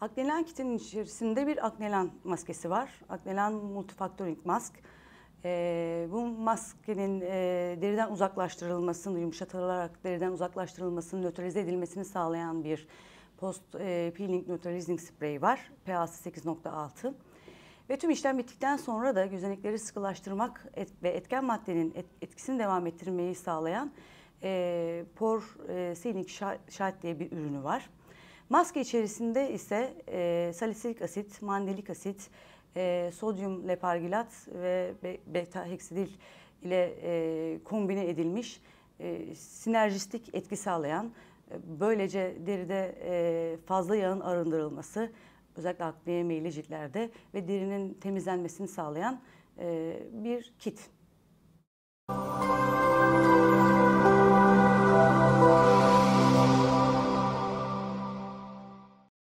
Aknelen kitinin içerisinde bir aknelen maskesi var. Aknelen multifaktoring mask. E, bu maskenin e, deriden uzaklaştırılmasını, yumuşatılarak deriden uzaklaştırılmasını, nötralize edilmesini sağlayan bir post e, peeling nötralizing spreyi var. pH'si 8.6. Ve tüm işlem bittikten sonra da gözenekleri sıkılaştırmak et, ve etken maddenin et, etkisini devam ettirmeyi sağlayan e, Por e, Scenic Shot diye bir ürünü var. Maske içerisinde ise e, salisilik asit, mandelik asit, e, sodyum lepargilat ve beta heksidil ile e, kombine edilmiş e, sinerjistik etki sağlayan e, böylece deride e, fazla yağın arındırılması özellikle akneye meyilli ciltlerde ve derinin temizlenmesini sağlayan e, bir kit.